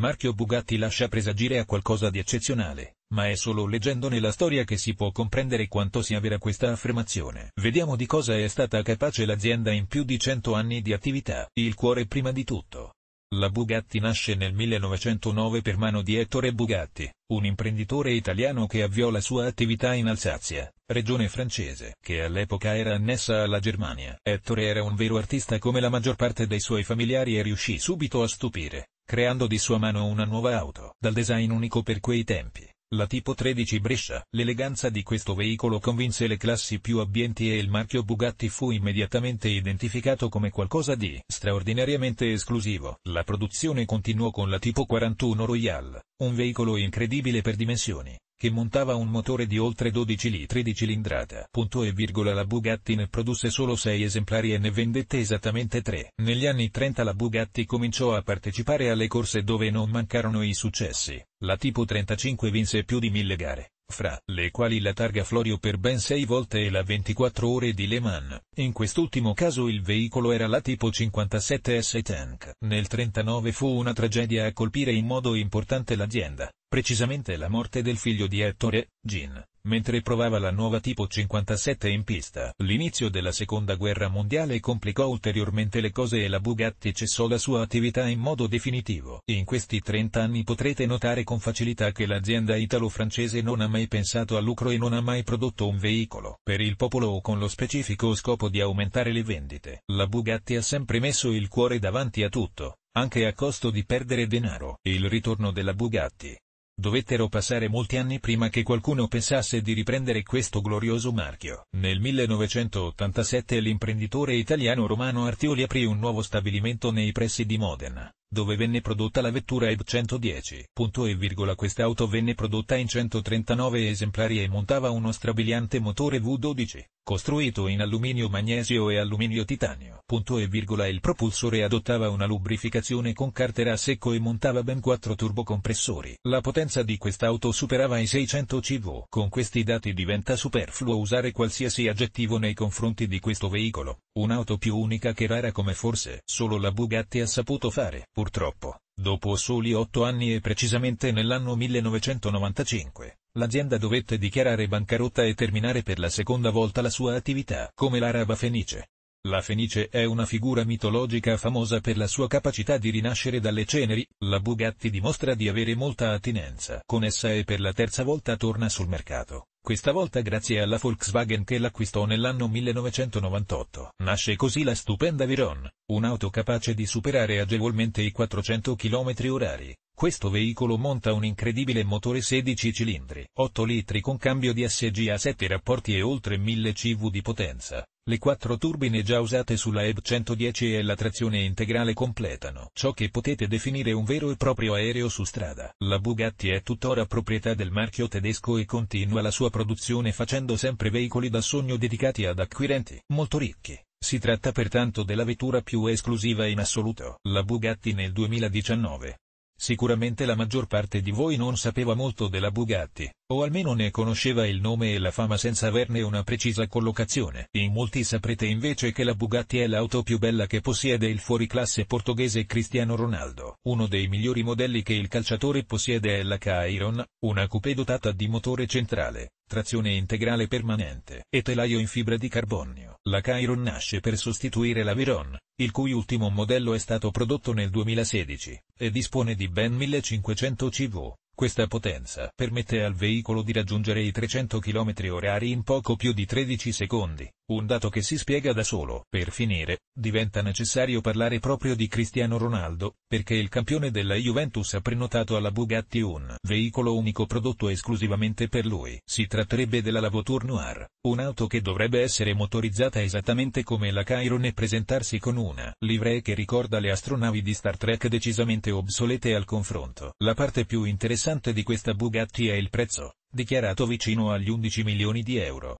marchio Bugatti lascia presagire a qualcosa di eccezionale, ma è solo leggendone la storia che si può comprendere quanto sia vera questa affermazione. Vediamo di cosa è stata capace l'azienda in più di 100 anni di attività. Il cuore prima di tutto. La Bugatti nasce nel 1909 per mano di Ettore Bugatti, un imprenditore italiano che avviò la sua attività in Alsazia, regione francese, che all'epoca era annessa alla Germania. Ettore era un vero artista come la maggior parte dei suoi familiari e riuscì subito a stupire, creando di sua mano una nuova auto. Dal design unico per quei tempi, la tipo 13 Brescia. L'eleganza di questo veicolo convinse le classi più abbienti e il marchio Bugatti fu immediatamente identificato come qualcosa di straordinariamente esclusivo. La produzione continuò con la tipo 41 Royal, un veicolo incredibile per dimensioni, che montava un motore di oltre 12 litri di cilindrata. Punto e virgola la Bugatti ne produsse solo 6 esemplari e ne vendette esattamente 3. Negli anni 30 la Bugatti cominciò a partecipare alle corse dove non mancarono i successi. La tipo 35 vinse più di mille gare, fra le quali la targa Florio per ben sei volte e la 24 ore di Le Mans, in quest'ultimo caso il veicolo era la tipo 57S Tank. Nel 39 fu una tragedia a colpire in modo importante l'azienda, precisamente la morte del figlio di Ettore, Gin, mentre provava la nuova tipo 57 in pista. L'inizio della seconda guerra mondiale complicò ulteriormente le cose e la Bugatti cessò la sua attività in modo definitivo. In questi 30 anni potrete notare con facilità che l'azienda italo-francese non ha mai pensato a lucro e non ha mai prodotto un veicolo per il popolo o con lo specifico scopo di aumentare le vendite. La Bugatti ha sempre messo il cuore davanti a tutto, anche a costo di perdere denaro. Il ritorno della Bugatti, dovettero passare molti anni prima che qualcuno pensasse di riprendere questo glorioso marchio. Nel 1987 l'imprenditore italiano Romano Artioli aprì un nuovo stabilimento nei pressi di Modena, dove venne prodotta la vettura EB 110. Punto e Questa auto venne prodotta in 139 esemplari e montava uno strabiliante motore V12, costruito in alluminio magnesio e alluminio titanio. Punto e virgola il propulsore adottava una lubrificazione con cartera a secco e montava ben 4 turbocompressori. La potenza di quest'auto superava i 600 CV. Con questi dati diventa superfluo usare qualsiasi aggettivo nei confronti di questo veicolo, un'auto più unica che rara come forse solo la Bugatti ha saputo fare. Purtroppo, dopo soli otto anni e precisamente nell'anno 1995, l'azienda dovette dichiarare bancarotta e terminare per la seconda volta la sua attività come l'araba fenice. La Fenice è una figura mitologica famosa per la sua capacità di rinascere dalle ceneri, la Bugatti dimostra di avere molta attinenza con essa e per la terza volta torna sul mercato questa volta grazie alla Volkswagen che l'acquistò nell'anno 1998. Nasce così la stupenda Viron, un'auto capace di superare agevolmente i 400 km orari, questo veicolo monta un incredibile motore 16 cilindri, 8 litri con cambio di SG a 7 rapporti e oltre 1000 CV di potenza. Le quattro turbine già usate sulla EB 110 e la trazione integrale completano ciò che potete definire un vero e proprio aereo su strada. La Bugatti è tuttora proprietà del marchio tedesco e continua la sua produzione facendo sempre veicoli da sogno dedicati ad acquirenti molto ricchi. Si tratta pertanto della vettura più esclusiva in assoluto. La Bugatti nel 2019 Sicuramente la maggior parte di voi non sapeva molto della Bugatti o almeno ne conosceva il nome e la fama senza averne una precisa collocazione. In molti saprete invece che la Bugatti è l'auto più bella che possiede il fuoriclasse portoghese Cristiano Ronaldo. Uno dei migliori modelli che il calciatore possiede è la Chiron, una coupé dotata di motore centrale, trazione integrale permanente e telaio in fibra di carbonio. La Chiron nasce per sostituire la Viron, il cui ultimo modello è stato prodotto nel 2016, e dispone di ben 1500 CV questa potenza permette al veicolo di raggiungere i 300 km orari in poco più di 13 secondi. Un dato che si spiega da solo. Per finire, diventa necessario parlare proprio di Cristiano Ronaldo, perché il campione della Juventus ha prenotato alla Bugatti un veicolo unico prodotto esclusivamente per lui. Si tratterebbe della Lavotour Noir, un'auto che dovrebbe essere motorizzata esattamente come la Chiron e presentarsi con una livree che ricorda le astronavi di Star Trek decisamente obsolete al confronto. La parte più interessante di questa Bugatti è il prezzo dichiarato vicino agli 11 milioni di euro.